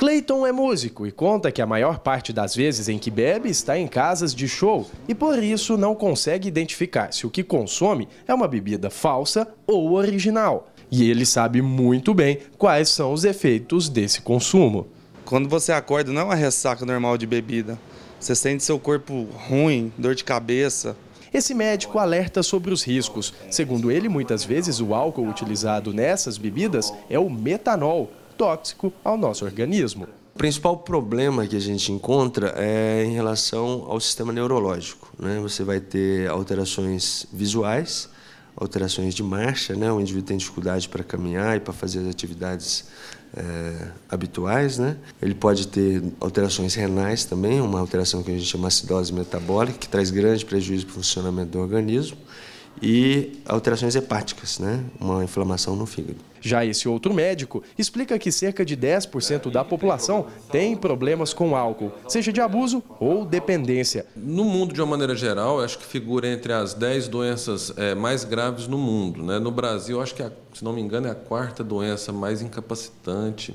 Clayton é músico e conta que a maior parte das vezes em que bebe está em casas de show e por isso não consegue identificar se o que consome é uma bebida falsa ou original. E ele sabe muito bem quais são os efeitos desse consumo. Quando você acorda, não é uma ressaca normal de bebida. Você sente seu corpo ruim, dor de cabeça, esse médico alerta sobre os riscos. Segundo ele, muitas vezes o álcool utilizado nessas bebidas é o metanol, tóxico ao nosso organismo. O principal problema que a gente encontra é em relação ao sistema neurológico. Né? Você vai ter alterações visuais, alterações de marcha, né? o indivíduo tem dificuldade para caminhar e para fazer as atividades é, habituais. Né? Ele pode ter alterações renais também, uma alteração que a gente chama acidose metabólica, que traz grande prejuízo para o funcionamento do organismo e alterações hepáticas, né? uma inflamação no fígado. Já esse outro médico explica que cerca de 10% da população tem problemas com álcool, seja de abuso ou dependência. No mundo, de uma maneira geral, acho que figura entre as 10 doenças é, mais graves no mundo. Né? No Brasil, acho que, é, se não me engano, é a quarta doença mais incapacitante.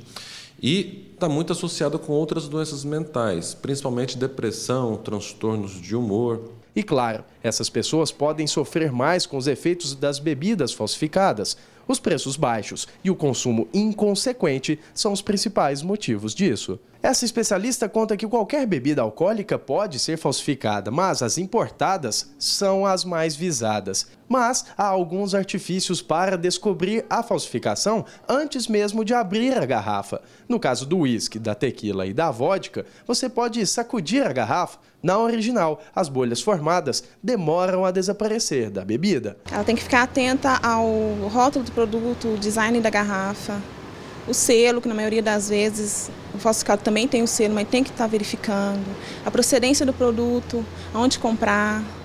E está muito associada com outras doenças mentais, principalmente depressão, transtornos de humor. E claro, essas pessoas podem sofrer mais com os efeitos das bebidas falsificadas. Os preços baixos e o consumo inconsequente são os principais motivos disso. Essa especialista conta que qualquer bebida alcoólica pode ser falsificada, mas as importadas são as mais visadas. Mas há alguns artifícios para descobrir a falsificação antes mesmo de abrir a garrafa. No caso do uísque, da tequila e da vodka, você pode sacudir a garrafa. Na original, as bolhas formadas demoram a desaparecer da bebida. Ela tem que ficar atenta ao rótulo do produto, o design da garrafa, o selo, que na maioria das vezes o falsificado também tem o selo, mas tem que estar tá verificando, a procedência do produto, onde comprar.